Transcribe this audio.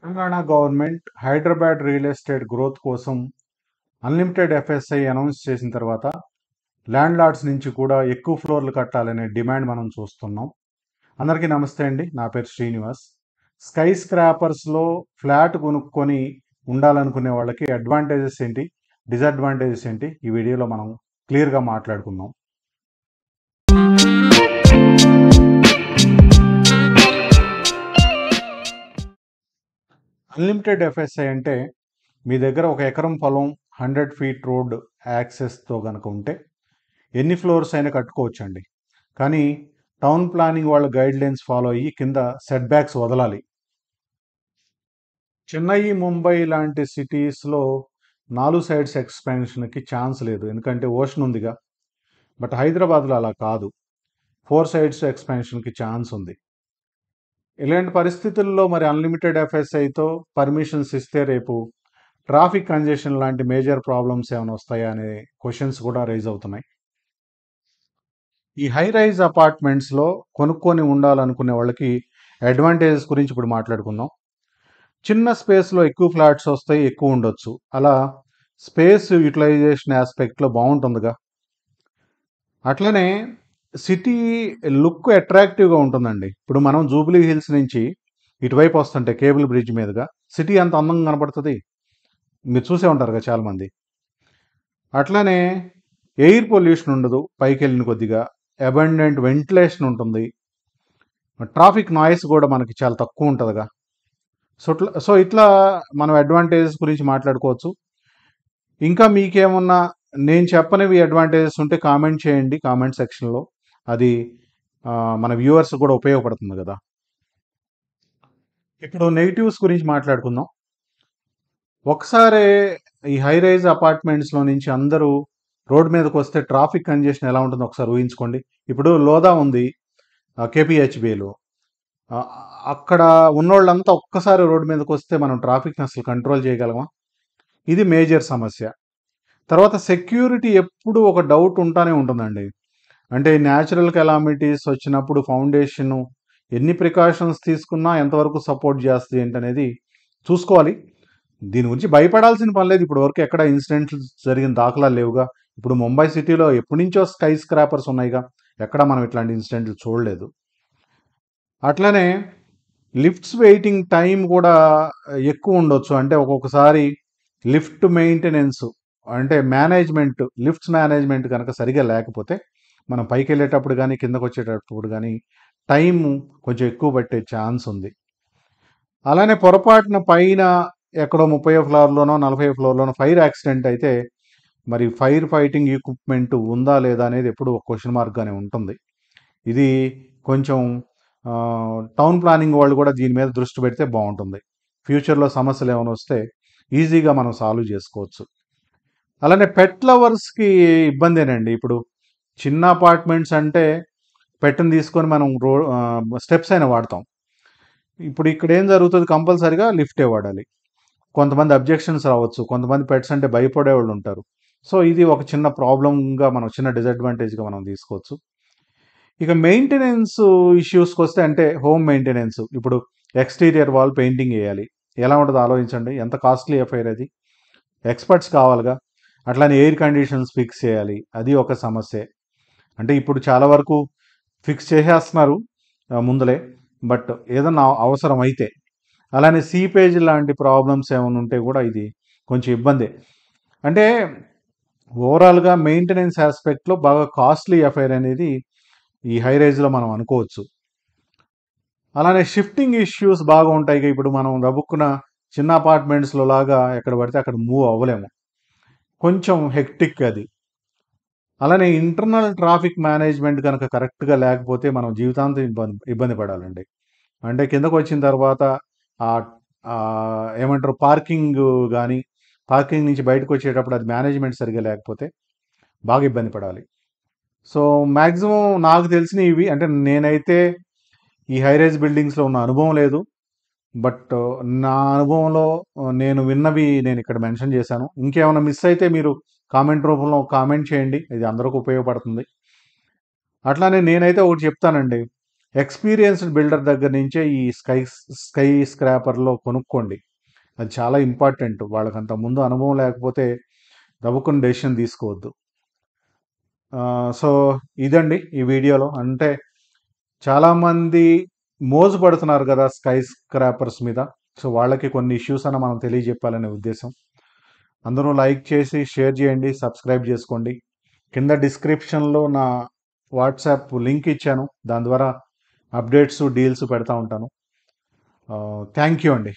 Telangana government Hyderabad real estate growth కోసం unlimited FSI announce చేసిన తర్వాత ల్యాండ్ లార్డ్స్ నుంచి కూడా ఎక్కువ ఫ్లోర్లు కట్టాలనే డిమాండ్ మనం చూస్తున్నాం అందరికీ నమస్తే అండి నా పేరు శ్రీనివాస్ స్కై స్క్రాపర్స్లో ఫ్లాట్ కొనుక్కొని ఉండాలనుకునే వాళ్ళకి అడ్వాంటేజెస్ ఏంటి డిసడ్వాంటేజెస్ ఏంటి ఈ వీడియోలో మనం క్లియర్గా మాట్లాడుకుందాం అన్లిమిటెడ్ ఎఫ్ఎస్ఐ అంటే మీ దగ్గర ఒక ఎకరం పొలం హండ్రెడ్ ఫీట్ రోడ్ యాక్సెస్తో కనుక ఉంటే ఎన్ని ఫ్లోర్స్ అయినా కట్టుకోవచ్చండి కానీ టౌన్ ప్లానింగ్ వాళ్ళ గైడ్లైన్స్ ఫాలో అయ్యి కింద సెట్ బ్యాక్స్ వదలాలి చెన్నై ముంబై లాంటి సిటీస్లో నాలుగు సైడ్స్ ఎక్స్పాన్షన్కి ఛాన్స్ లేదు ఎందుకంటే ఓషన్ ఉందిగా బట్ హైదరాబాద్లో అలా కాదు ఫోర్ సైడ్స్ ఎక్స్పాన్షన్కి ఛాన్స్ ఉంది ఇలాంటి పరిస్థితుల్లో మరి అన్లిమిటెడ్ ఎఫ్ఎస్ఐతో పర్మిషన్స్ ఇస్తే రేపు ట్రాఫిక్ కంజెషన్ లాంటి మేజర్ ప్రాబ్లమ్స్ ఏమైనా వస్తాయా అనే క్వశ్చన్స్ కూడా రైజ్ అవుతున్నాయి ఈ హై రైజ్ అపార్ట్మెంట్స్లో కొనుక్కొని ఉండాలనుకునే వాళ్ళకి అడ్వాంటేజెస్ గురించి ఇప్పుడు మాట్లాడుకుందాం చిన్న స్పేస్లో ఎక్కువ ఫ్లాట్స్ వస్తాయి ఎక్కువ ఉండొచ్చు అలా స్పేస్ యూటిలైజేషన్ ఆస్పెక్ట్లో బాగుంటుందిగా అట్లనే సిటీ లుక్ అట్రాక్టివ్గా ఉంటుందండి ఇప్పుడు మనం జూబ్లీ హిల్స్ నుంచి ఇటువైపు వస్తుంటే కేబుల్ బ్రిడ్జ్ మీదుగా సిటీ అంత అందంగా కనపడుతుంది మీరు చూసే ఉంటారు కదా చాలామంది అట్లానే ఎయిర్ పొల్యూషన్ ఉండదు పైకి వెళ్ళిన కొద్దిగా అబండెంట్ వెంటిలేషన్ ఉంటుంది ట్రాఫిక్ నాయిస్ కూడా మనకి చాలా తక్కువ ఉంటుందిగా సో సో ఇట్లా మనం అడ్వాంటేజెస్ గురించి మాట్లాడుకోవచ్చు ఇంకా మీకేమన్నా నేను చెప్పనివి అడ్వాంటేజెస్ ఉంటే కామెంట్ చేయండి కామెంట్ సెక్షన్లో అది మన వ్యూవర్స్ కూడా ఉపయోగపడుతుంది కదా ఇప్పుడు నెగిటివ్స్ గురించి మాట్లాడుకుందాం ఒకసారి ఈ హై రైజ్ అపార్ట్మెంట్స్లో నుంచి అందరూ రోడ్ మీదకి వస్తే ట్రాఫిక్ కంజెషన్ ఎలా ఉంటుందో ఒకసారి ఊహించుకోండి ఇప్పుడు లోదా ఉంది కేపీహెచ్బిలో అక్కడ ఉన్నోళ్ళంతా ఒక్కసారి రోడ్డు మీదకి వస్తే మనం ట్రాఫిక్ని అసలు కంట్రోల్ చేయగలమా ఇది మేజర్ సమస్య తర్వాత సెక్యూరిటీ ఎప్పుడు ఒక డౌట్ ఉంటానే ఉంటుందండి అంటే న్యాచురల్ కెలామిటీస్ వచ్చినప్పుడు ఫౌండేషను ఎన్ని ప్రికాషన్స్ తీసుకున్నా ఎంతవరకు సపోర్ట్ చేస్తుంది ఏంటనేది చూసుకోవాలి దీని గురించి భయపడాల్సిన పని లేదు ఇప్పుడు వరకు ఎక్కడ ఇన్సిడెంట్లు జరిగిన దాఖలా లేవుగా ఇప్పుడు ముంబై సిటీలో ఎప్పటి నుంచో స్కై స్క్రాపర్స్ ఉన్నాయిగా ఎక్కడ మనం ఇట్లాంటి ఇన్సిడెంట్లు చూడలేదు అట్లనే లిఫ్ట్స్ వెయిటింగ్ టైం కూడా ఎక్కువ ఉండొచ్చు అంటే ఒక్కొక్కసారి లిఫ్ట్ మెయింటెనెన్స్ అంటే మేనేజ్మెంట్ లిఫ్ట్స్ మేనేజ్మెంట్ కనుక సరిగా లేకపోతే మనం పైకి వెళ్ళేటప్పుడు కానీ కిందకు వచ్చేటప్పుడు కానీ టైం కొంచెం ఎక్కువ పట్టే ఛాన్స్ ఉంది అలానే పొరపాటున పైన ఎక్కడో ముప్పై ఫ్లోర్లోనో నలభై ఫ్లోర్లోనో ఫైర్ యాక్సిడెంట్ అయితే మరి ఫైర్ ఫైటింగ్ ఎక్విప్మెంట్ ఉందా లేదా అనేది ఎప్పుడు ఒక క్వశ్చన్ మార్క్గానే ఉంటుంది ఇది కొంచెం టౌన్ ప్లానింగ్ వాళ్ళు కూడా దీని మీద దృష్టి పెడితే బాగుంటుంది ఫ్యూచర్లో సమస్యలు ఏమైనా వస్తే ఈజీగా మనం సాల్వ్ చేసుకోవచ్చు అలానే పెట్ లవర్స్కి ఇబ్బందేనండి ఇప్పుడు చిన్న అపార్ట్మెంట్స్ అంటే పెట్టను తీసుకొని మనం రో స్టెప్స్ అయినా వాడతాం ఇప్పుడు ఇక్కడ ఏం జరుగుతుంది కంపల్సరీగా లిఫ్టే వాడాలి కొంతమంది అబ్జెక్షన్స్ రావచ్చు కొంతమంది పెట్స్ అంటే భయపడే వాళ్ళు ఉంటారు సో ఇది ఒక చిన్న ప్రాబ్లంగా మనం చిన్న డిసడ్వాంటేజ్గా మనం తీసుకోవచ్చు ఇక మెయింటెనెన్స్ ఇష్యూస్కి వస్తే అంటే హోమ్ మెయింటెనెన్స్ ఇప్పుడు ఎక్స్టీరియర్ వాల్ పెయింటింగ్ వేయాలి ఎలా ఉంటుందో ఆలోచించండి ఎంత కాస్ట్లీ అఫైర్ అది ఎక్స్పర్ట్స్ కావాలిగా అట్లానే ఎయిర్ కండిషన్స్ ఫిక్స్ చేయాలి అది ఒక సమస్య అంటే ఇప్పుడు చాలా వరకు ఫిక్స్ చేసేస్తున్నారు ముందలే బట్ ఏదన్నా అవసరం అయితే అలానే సీ పేజ్ లాంటి ప్రాబ్లమ్స్ ఏమైనా ఉంటే కూడా ఇది కొంచెం ఇబ్బందే అంటే ఓవరాల్గా మెయింటెనెన్స్ ఆస్పెక్ట్లో బాగా కాస్ట్లీ అఫైర్ అనేది ఈ హై రేజ్లో మనం అనుకోవచ్చు అలానే షిఫ్టింగ్ ఇష్యూస్ బాగా ఉంటాయి ఇప్పుడు మనం రబుక్కున చిన్న అపార్ట్మెంట్స్లో లాగా ఎక్కడ పడితే అక్కడ మూవ్ అవ్వలేము కొంచెం హెక్టిక్ అది అలానే ఇంటర్నల్ ట్రాఫిక్ మేనేజ్మెంట్ కనుక కరెక్ట్గా లేకపోతే మనం జీవితాంతం ఇబ్బంది ఇబ్బంది పడాలండి అంటే కిందకు వచ్చిన తర్వాత ఏమంటారు పార్కింగ్ కానీ పార్కింగ్ నుంచి బయటకు వచ్చేటప్పుడు అది మేనేజ్మెంట్ సరిగా లేకపోతే బాగా ఇబ్బంది పడాలి సో మ్యాక్సిమం నాకు తెలిసిన ఇవి అంటే నేనైతే ఈ హైరేజ్ బిల్డింగ్స్లో ఉన్న అనుభవం లేదు బట్ నా అనుభవంలో నేను విన్నవి నేను ఇక్కడ మెన్షన్ చేశాను ఇంకేమైనా మిస్ అయితే మీరు కామెంట్ రూపంలో కామెంట్ చేయండి ఇది అందరికి ఉపయోగపడుతుంది అట్లానే నేనైతే ఒకటి చెప్తానండి ఎక్స్పీరియన్స్డ్ బిల్డర్ దగ్గర నుంచే ఈ స్కై స్కై స్క్రాపర్లో కొనుక్కోండి అది చాలా ఇంపార్టెంట్ వాళ్ళకి అంత ముందు అనుభవం లేకపోతే దవ్వుకుని డెసిషన్ తీసుకోవద్దు సో ఇదండి ఈ వీడియోలో అంటే చాలామంది మోజు పడుతున్నారు కదా స్కై స్క్రాపర్స్ మీద సో వాళ్ళకి కొన్ని ఇష్యూస్ అని మనం తెలియజెప్పాలనే ఉద్దేశం అందరూ లైక్ చేసి షేర్ చేయండి సబ్స్క్రైబ్ చేసుకోండి కింద డిస్క్రిప్షన్లో నా వాట్సాప్ లింక్ ఇచ్చాను దాని ద్వారా అప్డేట్స్ డీల్స్ పెడతా ఉంటాను థ్యాంక్ యూ అండి